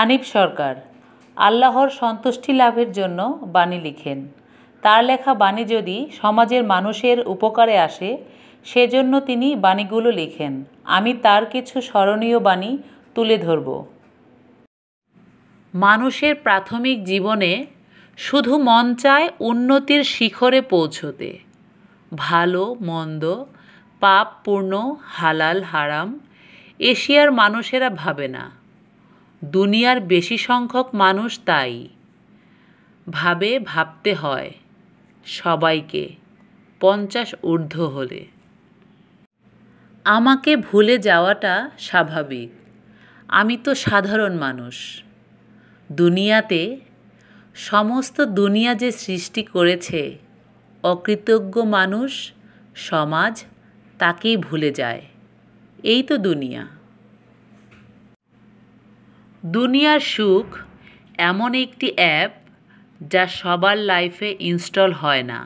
হানিফ সরকার আল্লাহর সন্তুষ্টি লাভের জন্য বাণী লিখেন তার লেখা বাণী যদি সমাজের মানুষের উপকারে আসে সেজন্য তিনি বাণীগুলো লিখেন আমি তার কিছু স্মরণীয় বাণী তুলে ধরব মানুষের প্রাথমিক জীবনে শুধু মন চায় উন্নতির শিখরে পৌঁছতে ভালো মন্দ পাপ পূর্ণ হালাল হারাম এশিয়ার মানুষেরা ভাবে না দুনিয়ার বেশি সংখ্যক মানুষ তাই ভাবে ভাবতে হয় সবাইকে পঞ্চাশ ঊর্ধ্ব হলে আমাকে ভুলে যাওয়াটা স্বাভাবিক আমি তো সাধারণ মানুষ দুনিয়াতে সমস্ত দুনিয়া যে সৃষ্টি করেছে অকৃতজ্ঞ মানুষ সমাজ তাকেই ভুলে যায় এই তো দুনিয়া দুনিয়ার সুখ এমন একটি অ্যাপ যা সবার লাইফে ইনস্টল হয় না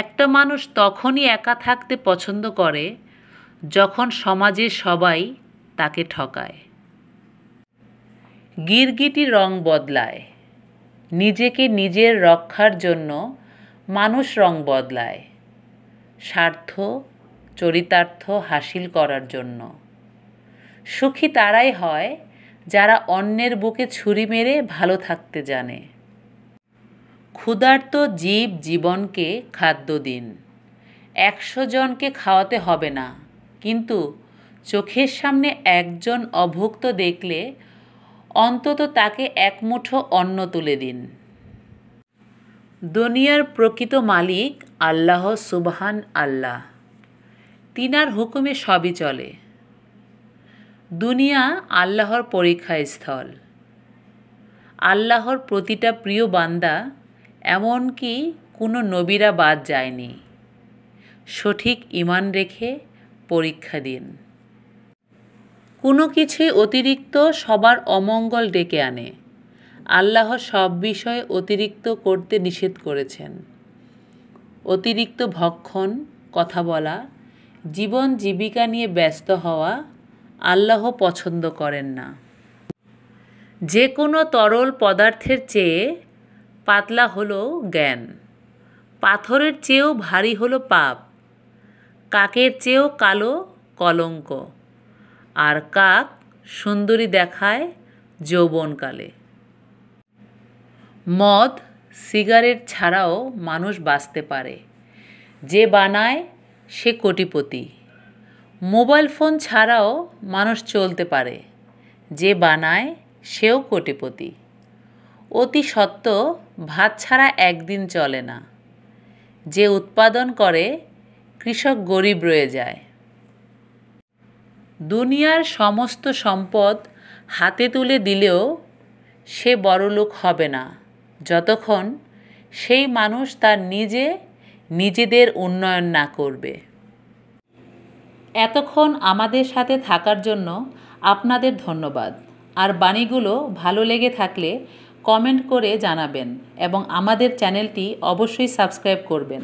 একটা মানুষ তখনই একা থাকতে পছন্দ করে যখন সমাজে সবাই তাকে ঠকায় গিরগিটি রং বদলায় নিজেকে নিজের রক্ষার জন্য মানুষ রং বদলায় স্বার্থ চরিতার্থ হাসিল করার জন্য সুখী তারাই হয় যারা অন্যের বুকে ছুরি মেরে ভালো থাকতে জানে ক্ষুধার্ত জীব জীবনকে খাদ্য দিন একশো জনকে খাওয়াতে হবে না কিন্তু চোখের সামনে একজন অভুক্ত দেখলে অন্তত তাকে এক মুঠো অন্ন তুলে দিন দুনিয়ার প্রকৃত মালিক আল্লাহ সুবহান আল্লাহ তিনার হুকুমে সবই চলে দুনিয়া আল্লাহর পরীক্ষাস্থল আল্লাহর প্রতিটা প্রিয় বান্দা এমনকি কোনো নবীরা বাদ যায়নি সঠিক ইমান রেখে পরীক্ষা দিন কোনো কিছুই অতিরিক্ত সবার অমঙ্গল ডেকে আনে আল্লাহ সব বিষয়ে অতিরিক্ত করতে নিষেধ করেছেন অতিরিক্ত ভক্ষণ কথা বলা জীবন জীবিকা নিয়ে ব্যস্ত হওয়া আল্লাহ পছন্দ করেন না যে কোনো তরল পদার্থের চেয়ে পাতলা হলো জ্ঞান পাথরের চেয়েও ভারী হলো পাপ কাকের চেয়েও কালো কলঙ্ক আর কাক সুন্দরী দেখায় যৌবনকালে মদ সিগারেট ছাড়াও মানুষ বাঁচতে পারে যে বানায় সে কোটিপতি মোবাইল ফোন ছাড়াও মানুষ চলতে পারে যে বানায় সেও কোটিপতি অতি সত্য ভাত ছাড়া একদিন চলে না যে উৎপাদন করে কৃষক গরিব রয়ে যায় দুনিয়ার সমস্ত সম্পদ হাতে তুলে দিলেও সে বড়লোক হবে না যতক্ষণ সেই মানুষ তার নিজে নিজেদের উন্নয়ন না করবে এতক্ষণ আমাদের সাথে থাকার জন্য আপনাদের ধন্যবাদ আর বাণীগুলো ভালো লেগে থাকলে কমেন্ট করে জানাবেন এবং আমাদের চ্যানেলটি অবশ্যই সাবস্ক্রাইব করবেন